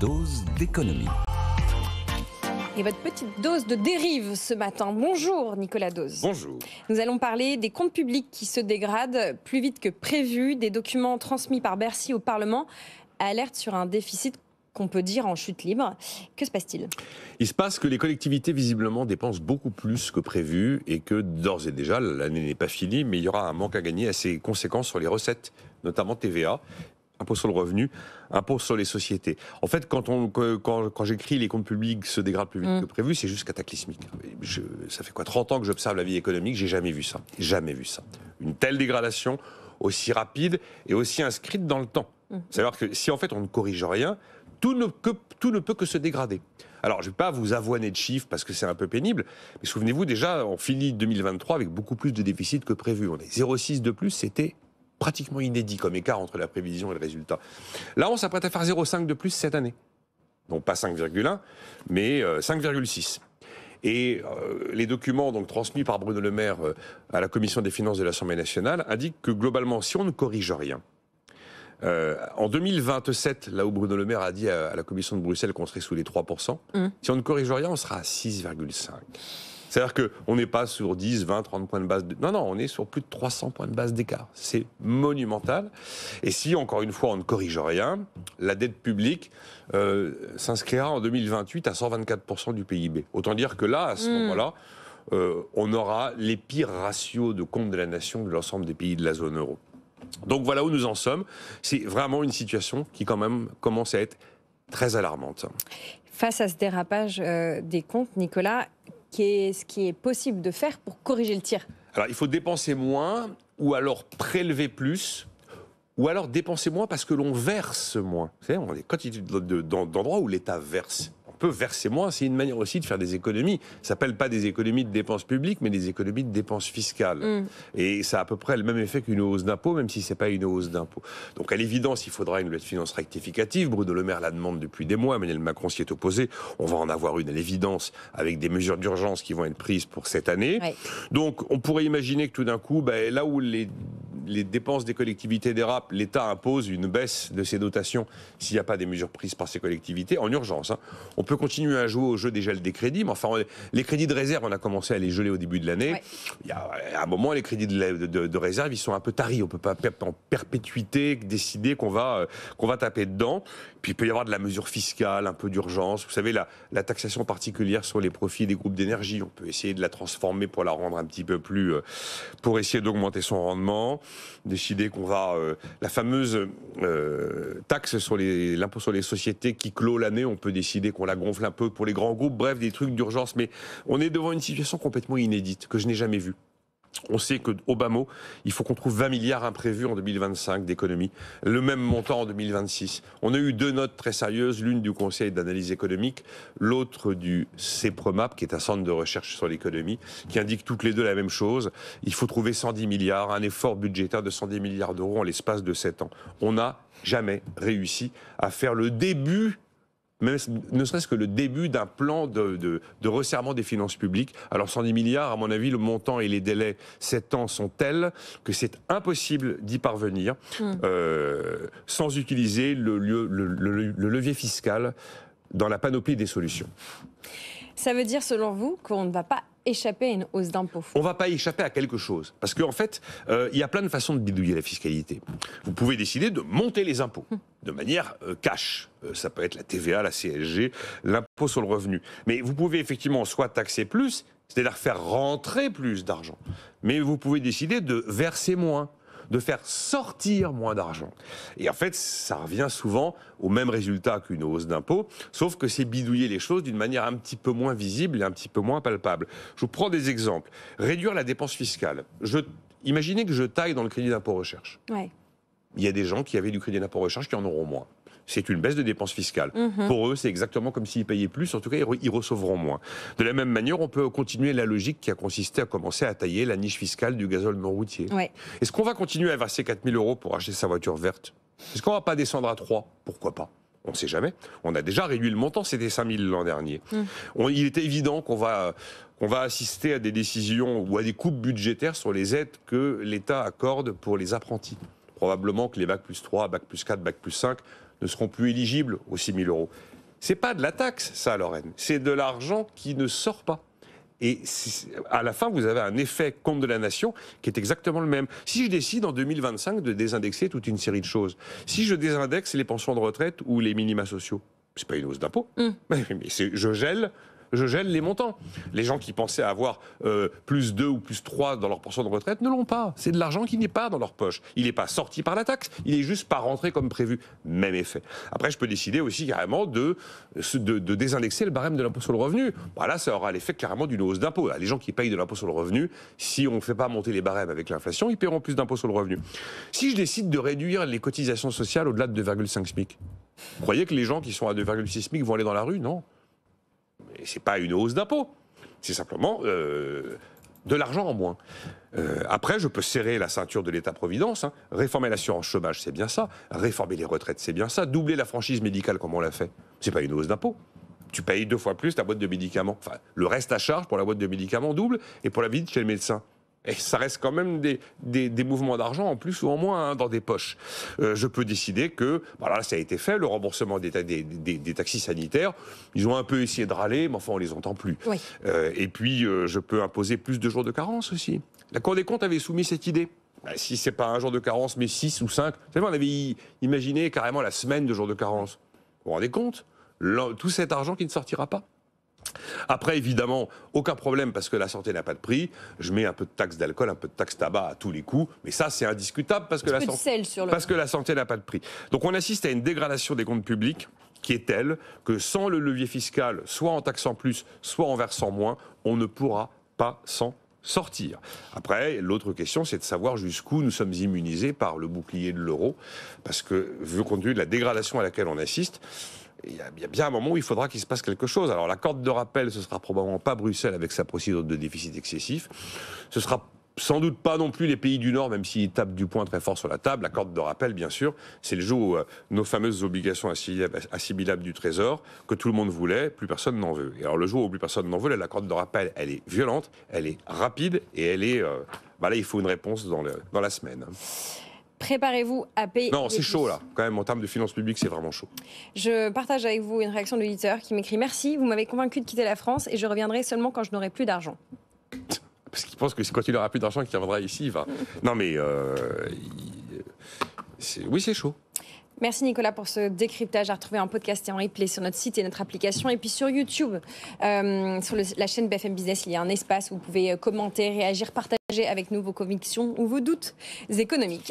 dose d'économie. Et votre petite dose de dérive ce matin. Bonjour Nicolas Dose. Bonjour. Nous allons parler des comptes publics qui se dégradent plus vite que prévu, des documents transmis par Bercy au Parlement alerte sur un déficit qu'on peut dire en chute libre. Que se passe-t-il Il se passe que les collectivités, visiblement, dépensent beaucoup plus que prévu et que d'ores et déjà, l'année n'est pas finie, mais il y aura un manque à gagner assez conséquent sur les recettes, notamment TVA impôt sur le revenu, impôt sur les sociétés. En fait, quand, on, quand, j'écris les comptes publics se dégradent plus vite mm. que prévu, c'est juste cataclysmique. ça fait quoi 30 ans que j'observe la vie économique, j'ai jamais vu ça. Jamais vu ça. Une telle dégradation aussi rapide et aussi inscrite dans le temps. Mm. C'est-à-dire que si en fait on ne corrige rien, tout ne, que, tout ne peut que se dégrader. Alors, je ne vais pas vous avoiner de chiffres parce que c'est un peu pénible, mais souvenez-vous déjà, on finit 2023 avec beaucoup plus de déficit que prévu. On est 0,6 de plus, c'était pratiquement inédit comme écart entre la prévision et le résultat. Là, on s'apprête à faire 0,5 de plus cette année. Donc pas 5,1, mais 5,6. Euh, et euh, les documents donc transmis par Bruno Le Maire euh, à la commission des finances de l'Assemblée nationale indiquent que globalement, si on ne corrige rien, en 2027, là où Bruno Le Maire a dit à, la commission de Bruxelles qu'on serait sous les 3%, mmh. si on ne corrige rien, on sera à 6,5. C'est-à-dire qu'on n'est pas sur 10, 20, 30 points de base. Non, non, on est sur plus de 300 points de base d'écart. C'est monumental. Et si, encore une fois, on ne corrige rien, la dette publique euh, s'inscrira en 2028 à 124% du PIB. Autant dire que là, à ce hmm. moment-là, euh, on aura les pires ratios de compte de la nation de l'ensemble des pays de la zone euro. Donc voilà où nous en sommes. C'est vraiment une situation qui quand même commence à être très alarmante. Face à ce dérapage euh, des comptes, Nicolas, quest ce qui est possible de faire pour corriger le tir Alors, il faut dépenser moins ou alors prélever plus ou alors dépenser moins parce que l'on verse moins. Vous savez, on est quand d'endroits où l'État verse, peu verser moins, c'est une manière aussi de faire des économies. Ça s'appelle pas des économies de dépenses publiques, mais des économies de dépenses fiscales. Mm. Et ça a à peu près le même effet qu'une hausse d'impôt, même si c'est pas une hausse d'impôt. Donc à l'évidence, il faudra une loi de finances rectificative. Bruno Le Maire la demande depuis des mois. Emmanuel Macron s'y est opposé. On va en avoir une à l'évidence avec des mesures d'urgence qui vont être prises pour cette année. Donc on pourrait imaginer que tout d'un coup, bah, là où les les dépenses des collectivités dérapent, l'État impose une baisse de ses dotations s'il n'y a pas des mesures prises par ces collectivités en urgence. Hein. On peut continuer à jouer au jeu des gels des crédits, mais enfin, les crédits de réserve, on a commencé à les geler au début de l'année. Il y a, à un moment, les crédits de, de, réserve, ils sont un peu taris. On ne peut pas en perpétuité décider qu'on va, euh, qu'on va taper dedans. Puis il peut y avoir de la mesure fiscale, un peu d'urgence. Vous savez, la, la taxation particulière sur les profits des groupes d'énergie, on peut essayer de la transformer pour la rendre un petit peu plus. Euh, pour essayer d'augmenter son rendement décider qu'on va euh, la fameuse euh, taxe sur l'impôt sur les sociétés qui clôt l'année, on peut décider qu'on la gonfle un peu pour les grands groupes, bref des trucs d'urgence. Mais on est devant une situation complètement inédite que je n'ai jamais vue. On sait que il faut qu'on trouve 20 milliards imprévus en 2025 d'économie, le même montant en 2026. On a eu deux notes très sérieuses, l'une du Conseil d'analyse économique, l'autre du CEPROMAP, qui est un centre de recherche sur l'économie, qui indique toutes les deux la même chose. Il faut trouver 110 milliards, un effort budgétaire de 110 milliards d'euros en l'espace de 7 ans. On n'a jamais réussi à faire le début ne serait-ce que le début d'un plan de, resserrement des finances publiques. Alors 110 milliards, à mon avis, le montant et les délais 7 ans sont tels que c'est impossible d'y parvenir hmm. euh, sans utiliser le, le levier fiscal dans la panoplie des solutions. Ça veut dire, selon vous, qu'on ne va pas échapper à une hausse d'impôts On va pas échapper à quelque chose. Parce qu'en fait, euh, il y a plein de façons de bidouiller la fiscalité. Vous pouvez décider de monter les impôts hum. de manière euh, cash. Euh, ça peut être la TVA, la CSG, l'impôt sur le revenu. Mais vous pouvez effectivement soit taxer plus, c'est-à-dire faire rentrer plus d'argent. Mais vous pouvez décider de verser moins de faire sortir moins d'argent. Et en fait, ça revient souvent au même résultat qu'une hausse d'impôt, sauf que c'est bidouiller les choses d'une manière un petit peu moins visible et un petit peu moins palpable. Je vous prends des exemples. Réduire la dépense fiscale. Je, imaginez que je taille dans le crédit d'impôt recherche il y a des gens qui avaient du crédit d'impôt recherche qui en auront moins. C'est une baisse de dépenses fiscales. Mhm. Pour eux, c'est exactement comme s'ils payaient plus, en tout cas, ils recevront moins. De la même manière, on peut continuer la logique qui a consisté à commencer à tailler la niche fiscale du gazole non routier. Est-ce qu'on va continuer à verser 4000 euros pour acheter sa voiture verte Est-ce qu'on va pas descendre à 3 Pourquoi pas on ne sait jamais. On a déjà réduit le montant, c'était 5000 l'an dernier. Mm. il était évident qu'on va, qu'on va assister à des décisions ou à des coupes budgétaires sur les aides que l'État accorde pour les apprentis probablement que les bac plus 3, bac plus 4, bac plus 5 ne seront plus éligibles aux 6 000 euros. C'est pas de la taxe, ça, Lorraine. C'est de l'argent qui ne sort pas. Et à la fin, vous avez un effet compte de la nation qui est exactement le même. Si je décide en 2025 de désindexer toute une série de choses, si je désindexe les pensions de retraite ou les minima sociaux, c'est pas une hausse d'impôt, mmh. mais je gèle je gèle les montants. Les gens qui pensaient avoir euh, plus 2 ou plus 3 dans leur pension de retraite ne l'ont pas. C'est de l'argent qui n'est pas dans leur poche. Il n'est pas sorti par la taxe, il n'est juste pas rentré comme prévu. Même effet. Après, je peux décider aussi carrément de, désindexer le barème de l'impôt sur le revenu. là, ça aura l'effet carrément d'une hausse d'impôt. Les gens qui payent de l'impôt sur le revenu, si on ne fait pas monter les barèmes avec l'inflation, ils paieront plus d'impôt sur le revenu. Si je décide de réduire les cotisations sociales au-delà de 2,5 SMIC, vous croyez que les gens qui sont à 2,6 SMIC vont aller dans la rue Non c'est pas une hausse d'impôts. C'est simplement euh, de l'argent en moins. Euh, après, je peux serrer la ceinture de l'État-providence. Hein. Réformer l'assurance chômage, c'est bien ça. Réformer les retraites, c'est bien ça. Doubler la franchise médicale, comme on l'a fait, c'est pas une hausse d'impôts. Tu payes deux fois plus ta boîte de médicaments. le reste à charge pour la boîte de médicaments double et pour la visite chez le médecin. Et ça reste quand même des, mouvements d'argent en plus ou en moins hein, dans des poches. Euh, je peux décider que, voilà, bah ça a été fait, le remboursement des, des, taxis sanitaires, ils ont un peu essayé de râler, mais enfin on les entend plus. Euh, et puis euh, je peux imposer plus de jours de carence aussi. La Cour des comptes avait soumis cette idée. Si bah, si c'est pas un jour de carence, mais six ou cinq. Vous savez, on avait imaginé carrément la semaine de jours de carence. Vous vous rendez compte Tout cet argent qui ne sortira pas. Après, évidemment, aucun problème parce que la santé n'a pas de prix. Je mets un peu de taxe d'alcool, un peu de taxe tabac à tous les coups, mais ça, c'est indiscutable parce que, la, parce que la santé n'a pas de prix. Donc on assiste à une dégradation des comptes publics qui est telle que sans le levier fiscal, soit en taxant plus, soit en versant moins, on ne pourra pas s'en sortir. Après, l'autre question, c'est de savoir jusqu'où nous sommes immunisés par le bouclier de l'euro, parce que, vu le tenu de la dégradation à laquelle on assiste, il y, a, bien un moment où il faudra qu'il se passe quelque chose. Alors la corde de rappel, ce sera probablement pas Bruxelles avec sa procédure de déficit excessif. Ce sera sans doute pas non plus les pays du Nord, même s'ils tapent du poing très fort sur la table. La corde de rappel, bien sûr, c'est le jour où euh, nos fameuses obligations assimilables du Trésor, que tout le monde voulait, plus personne n'en veut. Et alors le jour où plus personne n'en veut, la corde de rappel, elle est violente, elle est rapide et elle est... Euh, bah là, il faut une réponse dans, dans la semaine préparez-vous à payer. Non, c'est chaud là. Quand même, en termes de finances publiques, c'est vraiment chaud. Je partage avec vous une réaction de l'auditeur qui m'écrit Merci, vous m'avez convaincu de quitter la France et je reviendrai seulement quand je n'aurai plus d'argent. Parce qu'il pense que c'est quand il aura plus d'argent qu'il reviendra ici. va. non, mais. Euh, oui, c'est chaud. Merci Nicolas pour ce décryptage à retrouver en podcast et en replay sur notre site et notre application. Et puis sur YouTube, euh, sur la chaîne BFM Business, il y a un espace où vous pouvez commenter, réagir, partager avec nous vos convictions ou vos doutes économiques.